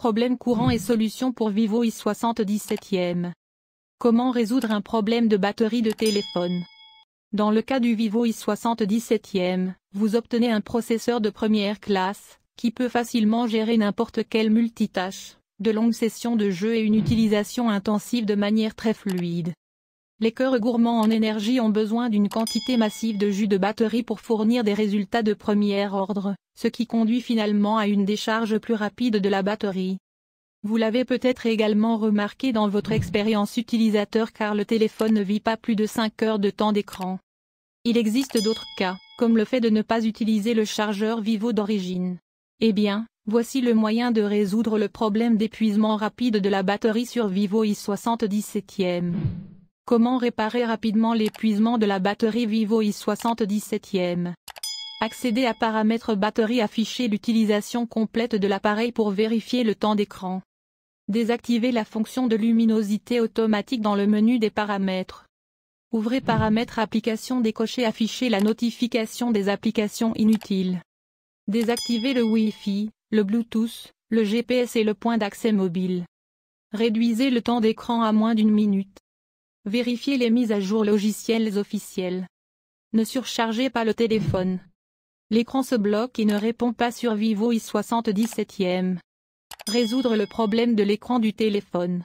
Problèmes courants et solutions pour Vivo i77e. Comment résoudre un problème de batterie de téléphone Dans le cas du Vivo i77e, vous obtenez un processeur de première classe, qui peut facilement gérer n'importe quelle multitâche, de longues sessions de jeu et une utilisation intensive de manière très fluide. Les cœurs gourmands en énergie ont besoin d'une quantité massive de jus de batterie pour fournir des résultats de premier ordre, ce qui conduit finalement à une décharge plus rapide de la batterie. Vous l'avez peut-être également remarqué dans votre expérience utilisateur car le téléphone ne vit pas plus de 5 heures de temps d'écran. Il existe d'autres cas, comme le fait de ne pas utiliser le chargeur Vivo d'origine. Eh bien, voici le moyen de résoudre le problème d'épuisement rapide de la batterie sur Vivo i 77 Comment réparer rapidement l'épuisement de la batterie Vivo i77e Accédez à Paramètres batterie afficher l'utilisation complète de l'appareil pour vérifier le temps d'écran. Désactivez la fonction de luminosité automatique dans le menu des paramètres. Ouvrez Paramètres applications décochez afficher la notification des applications inutiles. Désactivez le Wi-Fi, le Bluetooth, le GPS et le point d'accès mobile. Réduisez le temps d'écran à moins d'une minute. Vérifiez les mises à jour logicielles officielles. Ne surchargez pas le téléphone. L'écran se bloque et ne répond pas sur Vivo i 77 Résoudre le problème de l'écran du téléphone.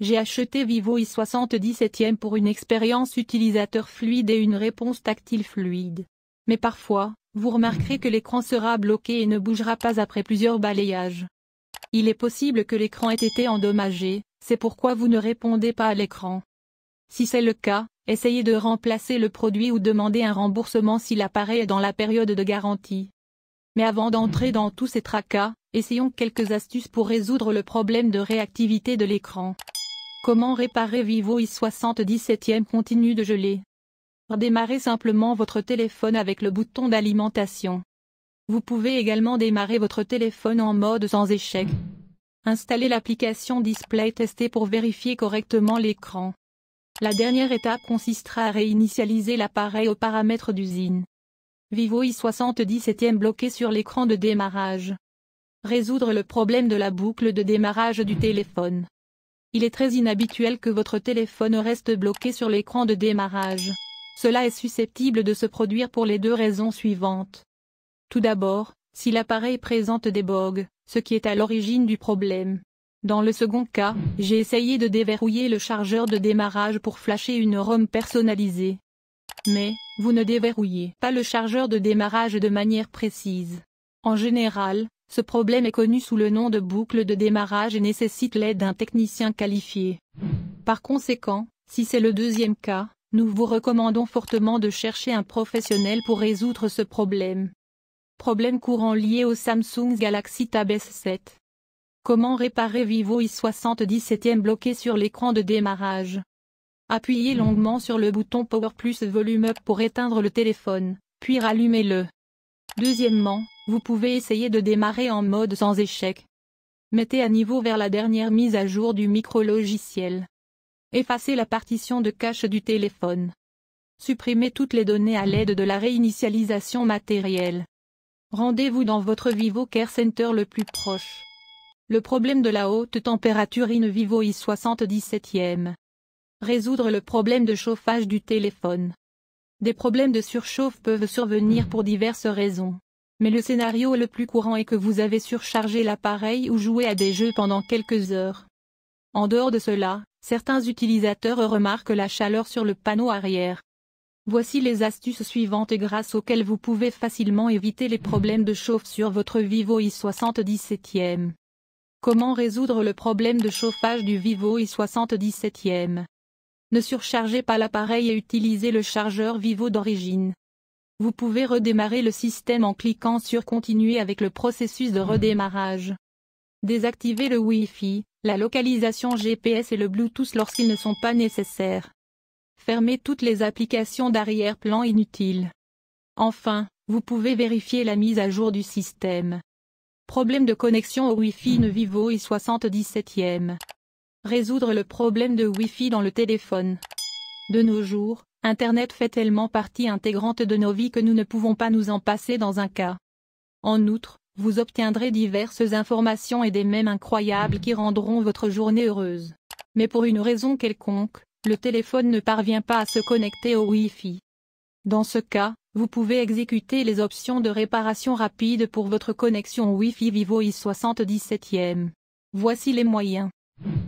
J'ai acheté Vivo i 77 pour une expérience utilisateur fluide et une réponse tactile fluide. Mais parfois, vous remarquerez que l'écran sera bloqué et ne bougera pas après plusieurs balayages. Il est possible que l'écran ait été endommagé, c'est pourquoi vous ne répondez pas à l'écran. Si c'est le cas, essayez de remplacer le produit ou demander un remboursement si l'appareil est dans la période de garantie. Mais avant d'entrer dans tous ces tracas, essayons quelques astuces pour résoudre le problème de réactivité de l'écran. Comment réparer Vivo i77e continue de geler Démarrez simplement votre téléphone avec le bouton d'alimentation. Vous pouvez également démarrer votre téléphone en mode sans échec. Installez l'application Display Tester pour vérifier correctement l'écran. La dernière étape consistera à réinitialiser l'appareil aux paramètres d'usine. Vivo i77 bloqué sur l'écran de démarrage. Résoudre le problème de la boucle de démarrage du téléphone. Il est très inhabituel que votre téléphone reste bloqué sur l'écran de démarrage. Cela est susceptible de se produire pour les deux raisons suivantes. Tout d'abord, si l'appareil présente des bugs, ce qui est à l'origine du problème. Dans le second cas, j'ai essayé de déverrouiller le chargeur de démarrage pour flasher une ROM personnalisée. Mais, vous ne déverrouillez pas le chargeur de démarrage de manière précise. En général, ce problème est connu sous le nom de boucle de démarrage et nécessite l'aide d'un technicien qualifié. Par conséquent, si c'est le deuxième cas, nous vous recommandons fortement de chercher un professionnel pour résoudre ce problème. Problème courant lié au Samsung Galaxy Tab S7 Comment réparer Vivo i 77 bloqué sur l'écran de démarrage Appuyez longuement sur le bouton Power plus Volume Up pour éteindre le téléphone, puis rallumez-le. Deuxièmement, vous pouvez essayer de démarrer en mode sans échec. Mettez à niveau vers la dernière mise à jour du micro-logiciel. Effacez la partition de cache du téléphone. Supprimez toutes les données à l'aide de la réinitialisation matérielle. Rendez-vous dans votre Vivo Care Center le plus proche. Le problème de la haute température in vivo i 77e. Résoudre le problème de chauffage du téléphone. Des problèmes de surchauffe peuvent survenir pour diverses raisons. Mais le scénario le plus courant est que vous avez surchargé l'appareil ou joué à des jeux pendant quelques heures. En dehors de cela, certains utilisateurs remarquent la chaleur sur le panneau arrière. Voici les astuces suivantes grâce auxquelles vous pouvez facilement éviter les problèmes de chauffe sur votre Vivo i77e. Comment résoudre le problème de chauffage du Vivo i77e Ne surchargez pas l'appareil et utilisez le chargeur Vivo d'origine. Vous pouvez redémarrer le système en cliquant sur Continuer avec le processus de redémarrage. Désactivez le Wi-Fi, la localisation GPS et le Bluetooth lorsqu'ils ne sont pas nécessaires. Fermez toutes les applications d'arrière-plan inutiles. Enfin, vous pouvez vérifier la mise à jour du système. Problème de connexion au Wi-Fi ne vivo i 77e. Résoudre le problème de Wi-Fi dans le téléphone. De nos jours, Internet fait tellement partie intégrante de nos vies que nous ne pouvons pas nous en passer dans un cas. En outre, vous obtiendrez diverses informations et des mèmes incroyables qui rendront votre journée heureuse. Mais pour une raison quelconque, le téléphone ne parvient pas à se connecter au Wi-Fi. Dans ce cas, vous pouvez exécuter les options de réparation rapide pour votre connexion Wi-Fi Vivo i 77 Voici les moyens.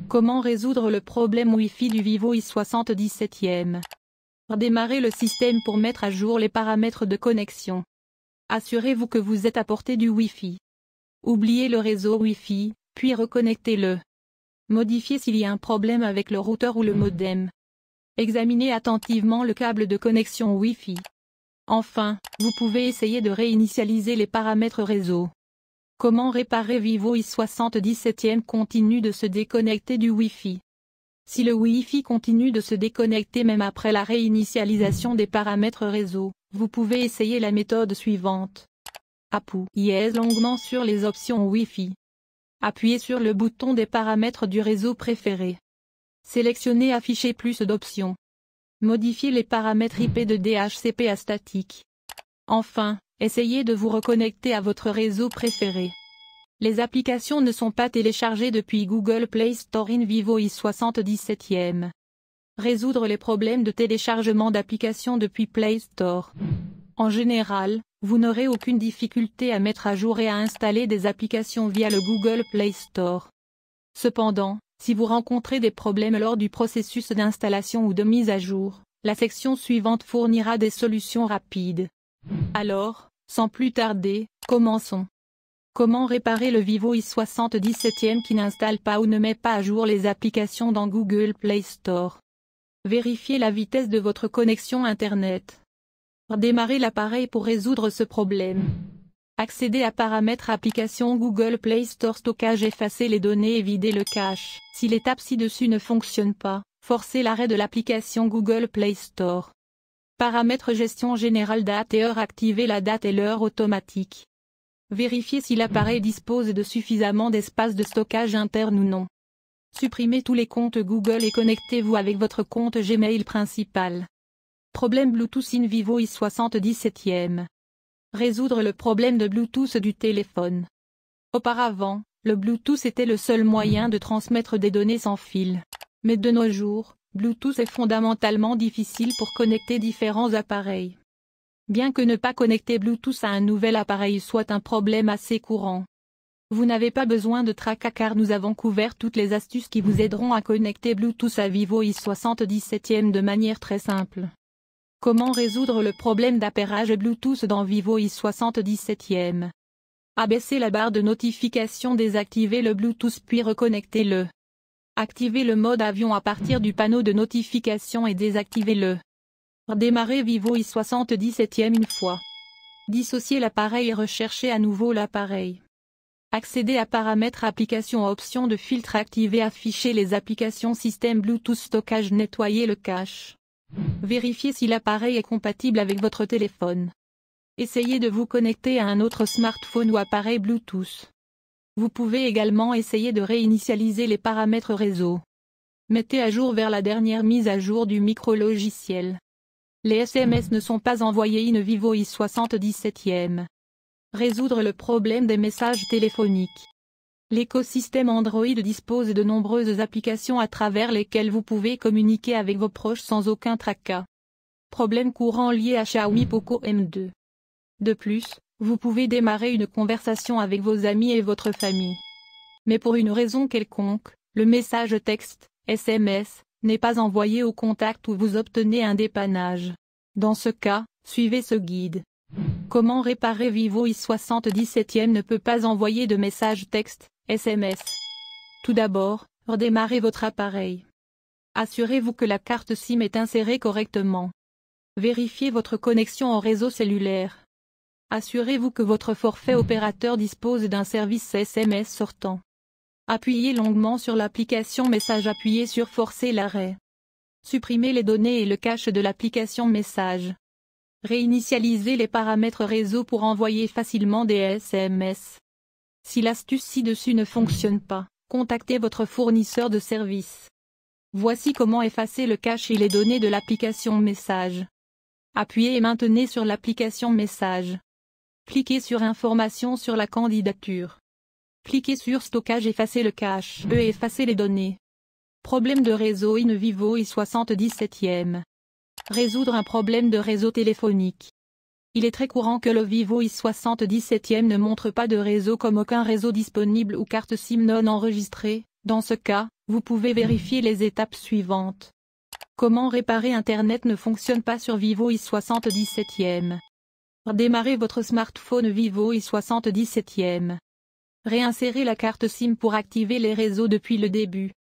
Comment résoudre le problème Wi-Fi du Vivo i77e Redémarrez le système pour mettre à jour les paramètres de connexion. Assurez-vous que vous êtes à portée du Wi-Fi. Oubliez le réseau Wi-Fi, puis reconnectez-le. Modifiez s'il y a un problème avec le routeur ou le modem. Examinez attentivement le câble de connexion Wi-Fi. Enfin, vous pouvez essayer de réinitialiser les paramètres réseau. Comment réparer Vivo i77e continue de se déconnecter du Wi-Fi Si le Wi-Fi continue de se déconnecter même après la réinitialisation des paramètres réseau, vous pouvez essayer la méthode suivante. Appuyez longuement sur les options Wi-Fi. Appuyez sur le bouton des paramètres du réseau préféré. Sélectionnez Afficher plus d'options. Modifiez les paramètres IP de DHCP à statique. Enfin, essayez de vous reconnecter à votre réseau préféré. Les applications ne sont pas téléchargées depuis Google Play Store in vivo i77e. Résoudre les problèmes de téléchargement d'applications depuis Play Store. En général, vous n'aurez aucune difficulté à mettre à jour et à installer des applications via le Google Play Store. Cependant, si vous rencontrez des problèmes lors du processus d'installation ou de mise à jour, la section suivante fournira des solutions rapides. Alors, sans plus tarder, commençons. Comment réparer le Vivo i 77 qui n'installe pas ou ne met pas à jour les applications dans Google Play Store Vérifiez la vitesse de votre connexion Internet. Redémarrez l'appareil pour résoudre ce problème. Accéder à Paramètres application Google Play Store Stockage Effacer les données et vider le cache. Si l'étape ci-dessus ne fonctionne pas, forcez l'arrêt de l'application Google Play Store. Paramètres gestion générale date et heure Activer la date et l'heure automatique. Vérifier si l'appareil dispose de suffisamment d'espace de stockage interne ou non. Supprimez tous les comptes Google et connectez-vous avec votre compte Gmail principal. Problème Bluetooth in vivo i77e. Résoudre le problème de Bluetooth du téléphone. Auparavant, le Bluetooth était le seul moyen de transmettre des données sans fil. Mais de nos jours, Bluetooth est fondamentalement difficile pour connecter différents appareils. Bien que ne pas connecter Bluetooth à un nouvel appareil soit un problème assez courant. Vous n'avez pas besoin de tracas car nous avons couvert toutes les astuces qui vous aideront à connecter Bluetooth à Vivo i77e de manière très simple. Comment résoudre le problème d'appairage Bluetooth dans Vivo i77e Abaisser la barre de notification Désactiver le Bluetooth puis reconnectez-le. Activez le mode avion à partir du panneau de notification et désactivez-le. Redémarrez Vivo i77e une fois. Dissocier l'appareil et recherchez à nouveau l'appareil. Accédez à Paramètres Applications Options de filtre Activer Afficher les applications Système Bluetooth Stockage Nettoyer le cache. Vérifiez si l'appareil est compatible avec votre téléphone. Essayez de vous connecter à un autre smartphone ou appareil Bluetooth. Vous pouvez également essayer de réinitialiser les paramètres réseau. Mettez à jour vers la dernière mise à jour du micro-logiciel. Les SMS ne sont pas envoyés in vivo i 77e. Résoudre le problème des messages téléphoniques. L'écosystème Android dispose de nombreuses applications à travers lesquelles vous pouvez communiquer avec vos proches sans aucun tracas. Problème courant lié à Xiaomi Poco M2. De plus, vous pouvez démarrer une conversation avec vos amis et votre famille. Mais pour une raison quelconque, le message texte, SMS, n'est pas envoyé au contact où vous obtenez un dépannage. Dans ce cas, suivez ce guide. Comment réparer Vivo i 77 ne peut pas envoyer de message texte, SMS Tout d'abord, redémarrez votre appareil. Assurez-vous que la carte SIM est insérée correctement. Vérifiez votre connexion en réseau cellulaire. Assurez-vous que votre forfait opérateur dispose d'un service SMS sortant. Appuyez longuement sur l'application Message appuyez sur Forcer l'arrêt. Supprimez les données et le cache de l'application Message. Réinitialiser les paramètres réseau pour envoyer facilement des SMS. Si l'astuce ci-dessus ne fonctionne pas, contactez votre fournisseur de services. Voici comment effacer le cache et les données de l'application Message. Appuyez et maintenez sur l'application Message. Cliquez sur Informations sur la candidature. Cliquez sur Stockage Effacer le cache et effacer les données. Problème de réseau in vivo et 77e. Résoudre un problème de réseau téléphonique. Il est très courant que le Vivo i77e ne montre pas de réseau comme aucun réseau disponible ou carte SIM non enregistrée. Dans ce cas, vous pouvez vérifier les étapes suivantes. Comment réparer Internet ne fonctionne pas sur Vivo i77e Redémarrez votre smartphone Vivo i77e. Réinsérez la carte SIM pour activer les réseaux depuis le début.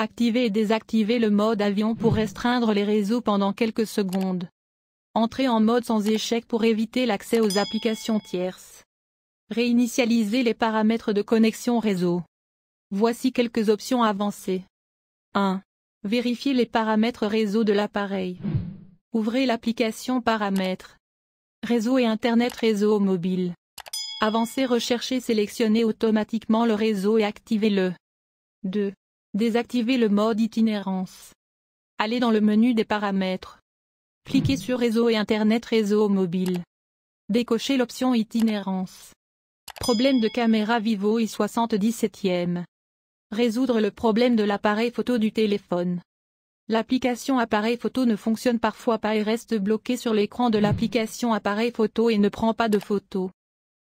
Activez et désactivez le mode avion pour restreindre les réseaux pendant quelques secondes. Entrez en mode sans échec pour éviter l'accès aux applications tierces. Réinitialisez les paramètres de connexion réseau. Voici quelques options avancées. 1. Vérifiez les paramètres réseau de l'appareil. Ouvrez l'application Paramètres. Réseau et Internet Réseau mobile. Avancez Recherchez Sélectionnez automatiquement le réseau et activez-le. 2. Désactiver le mode itinérance. Allez dans le menu des paramètres. Cliquez sur Réseau et Internet Réseau mobile. Décochez l'option Itinérance. Problème de caméra Vivo i77e. Résoudre le problème de l'appareil photo du téléphone. L'application appareil photo ne fonctionne parfois pas et reste bloquée sur l'écran de l'application appareil photo et ne prend pas de photos.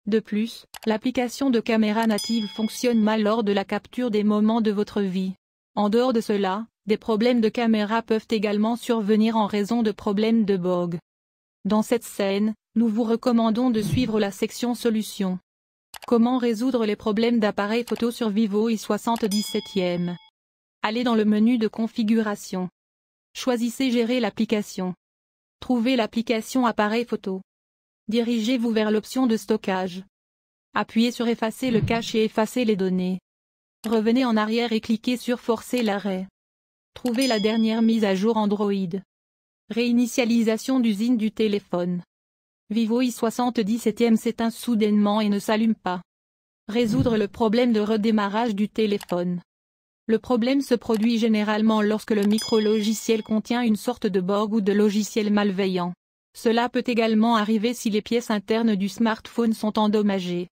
De plus, l'application de caméra native fonctionne mal lors de la capture des moments de votre vie. En dehors de cela, des problèmes de caméra peuvent également survenir en raison de problèmes de bogue Dans cette scène, nous vous recommandons de suivre la section Solutions. Comment résoudre les problèmes d'appareil photo sur Vivo i77e Allez dans le menu de configuration. Choisissez Gérer l'application. Trouvez l'application appareil photo. Dirigez-vous vers l'option de stockage. Appuyez sur Effacer le cache et effacez les données. Revenez en arrière et cliquez sur Forcer l'arrêt. Trouvez la dernière mise à jour Android. Réinitialisation d'usine du téléphone. Vivo i77 s'éteint soudainement et ne s'allume pas. Résoudre le problème de redémarrage du téléphone. Le problème se produit généralement lorsque le micro-logiciel contient une sorte de borg ou de logiciel malveillant. Cela peut également arriver si les pièces internes du smartphone sont endommagées.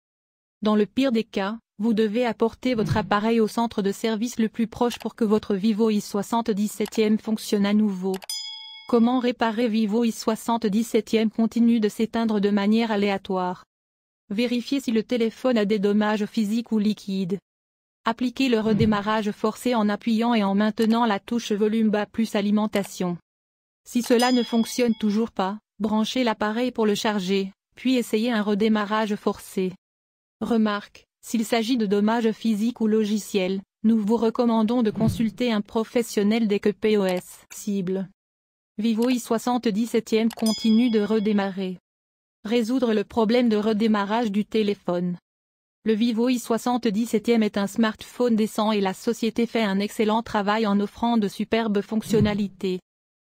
Dans le pire des cas, vous devez apporter votre appareil au centre de service le plus proche pour que votre Vivo i77e fonctionne à nouveau. Comment réparer Vivo i 77 continue de s'éteindre de manière aléatoire Vérifiez si le téléphone a des dommages physiques ou liquides. Appliquez le redémarrage forcé en appuyant et en maintenant la touche volume bas plus alimentation. Si cela ne fonctionne toujours pas, Branchez l'appareil pour le charger, puis essayez un redémarrage forcé. Remarque, s'il s'agit de dommages physiques ou logiciels, nous vous recommandons de consulter un professionnel dès que POS cible. Vivo i77 continue de redémarrer. Résoudre le problème de redémarrage du téléphone. Le Vivo i77 est un smartphone décent et la société fait un excellent travail en offrant de superbes fonctionnalités.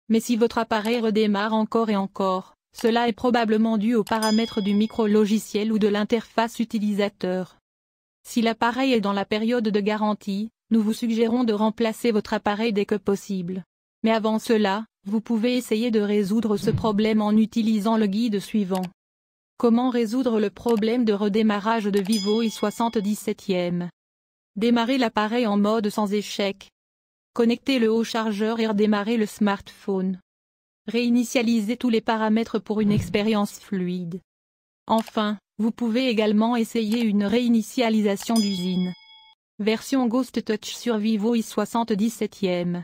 Mais si votre appareil redémarre encore et encore, cela est probablement dû aux paramètres du micro-logiciel ou de l'interface utilisateur. Si l'appareil est dans la période de garantie, nous vous suggérons de remplacer votre appareil dès que possible. Mais avant cela, vous pouvez essayer de résoudre ce problème en utilisant le guide suivant. Comment résoudre le problème de redémarrage de Vivo i77e Démarrez l'appareil en mode sans échec, Connectez-le haut chargeur et redémarrez le smartphone. Réinitialisez tous les paramètres pour une expérience fluide. Enfin, vous pouvez également essayer une réinitialisation d'usine. Version Ghost Touch sur Vivo i 77